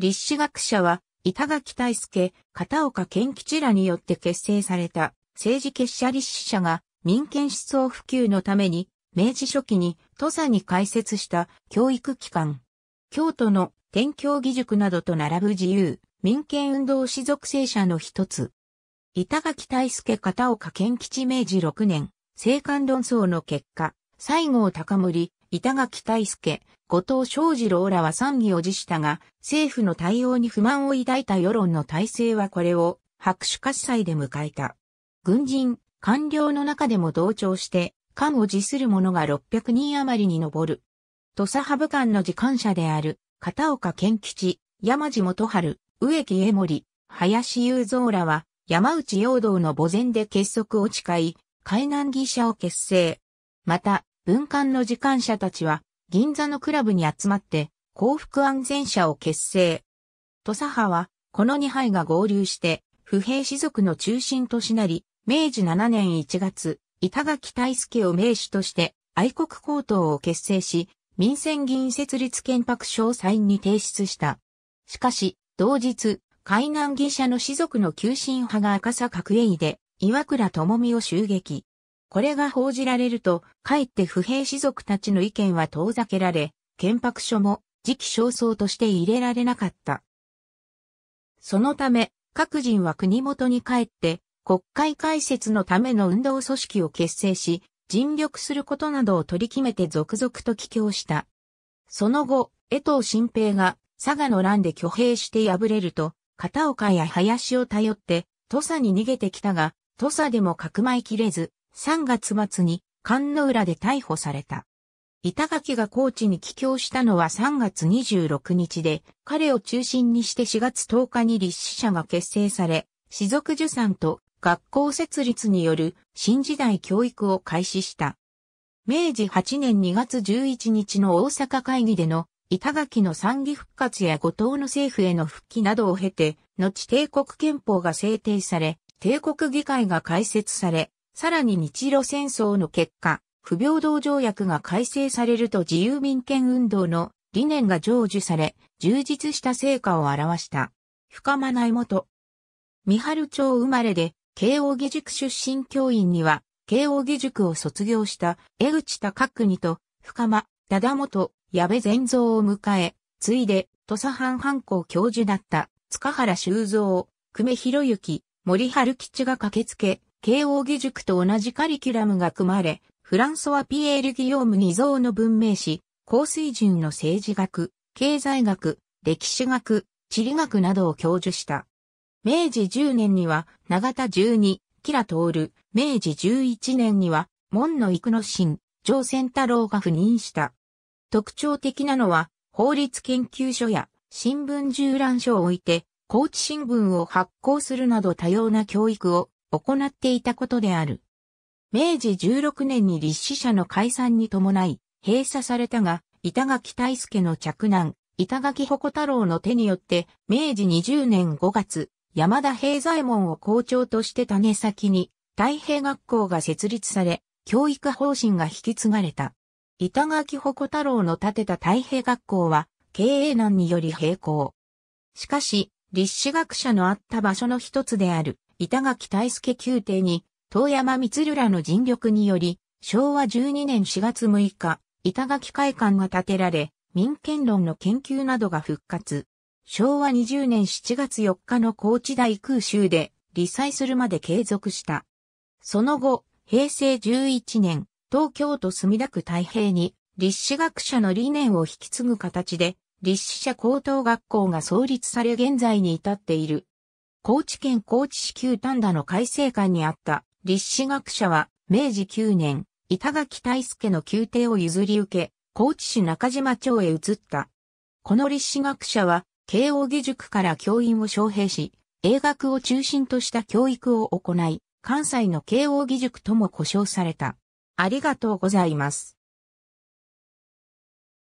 立志学者は、板垣大助、片岡健吉らによって結成された政治結社立志社が民権思想普及のために、明治初期に土佐に開設した教育機関。京都の天教義塾などと並ぶ自由、民権運動士属性者の一つ。板垣大助片岡健吉明治6年、青函論争の結果、西郷隆盛、板垣大輔、後藤昌二郎らは賛議を辞したが、政府の対応に不満を抱いた世論の体制はこれを白紙喝采で迎えた。軍人、官僚の中でも同調して、官を辞する者が600人余りに上る。土佐派部官の時間者である、片岡健吉、山地元春、植木江森、林雄三らは、山内陽道の墓前で結束を誓い、海南義社を結成。また、文官の時間者たちは、銀座のクラブに集まって、幸福安全者を結成。土佐派は、この2派が合流して、不平士族の中心としなり、明治7年1月、板垣大助を名手として、愛国高等を結成し、民選議員設立憲白詳細に提出した。しかし、同日、海南義社の士族の急進派が赤坂区営で、岩倉智美を襲撃。これが報じられると、かえって不平士族たちの意見は遠ざけられ、憲白書も時期尚早として入れられなかった。そのため、各人は国元に帰って、国会開設のための運動組織を結成し、尽力することなどを取り決めて続々と帰郷した。その後、江藤新平が佐賀の乱で挙兵して敗れると、片岡や林を頼って、土佐に逃げてきたが、土佐でもかくまいきれず、3月末に菅野浦で逮捕された。板垣が高知に帰郷したのは3月26日で、彼を中心にして4月10日に立志社が結成され、士族受産と学校設立による新時代教育を開始した。明治8年2月11日の大阪会議での板垣の参議復活や後藤の政府への復帰などを経て、後帝国憲法が制定され、帝国議会が開設され、さらに日露戦争の結果、不平等条約が改正されると自由民権運動の理念が成就され、充実した成果を表した。深まない元。三春町生まれで、慶応義塾出身教員には、慶応義塾を卒業した江口隆国と深間、忠元、矢部善造を迎え、ついで、土佐藩藩校教授だった塚原修造、久米博之、森春吉が駆けつけ、慶応義塾と同じカリキュラムが組まれ、フランソワ・ピエール・ギヨーム・二ゾの文明史、高水準の政治学、経済学、歴史学、地理学などを教授した。明治10年には、長田十二、キラトール、明治11年には、門の育野新、上仙太郎が赴任した。特徴的なのは、法律研究所や新聞縦覧書を置いて、高知新聞を発行するなど多様な教育を行っていたことである。明治16年に立志社の解散に伴い、閉鎖されたが、板垣大助の着難、板垣鉾太郎の手によって、明治20年5月、山田平左衛門を校長として種先に、太平学校が設立され、教育方針が引き継がれた。板垣鉾太郎の建てた太平学校は、経営難により閉校。しかし、立志学者のあった場所の一つである、板垣大助宮廷に、遠山光らの尽力により、昭和12年4月6日、板垣会館が建てられ、民権論の研究などが復活。昭和20年7月4日の高知大空襲で、理災するまで継続した。その後、平成11年、東京都墨田区太平に、立志学者の理念を引き継ぐ形で、立志社高等学校が創立され現在に至っている。高知県高知市旧丹田の改正館にあった立志学者は、明治9年、板垣大助の宮廷を譲り受け、高知市中島町へ移った。この立志学者は、慶応義塾から教員を招聘し、英学を中心とした教育を行い、関西の慶応義塾とも呼称された。ありがとうございます。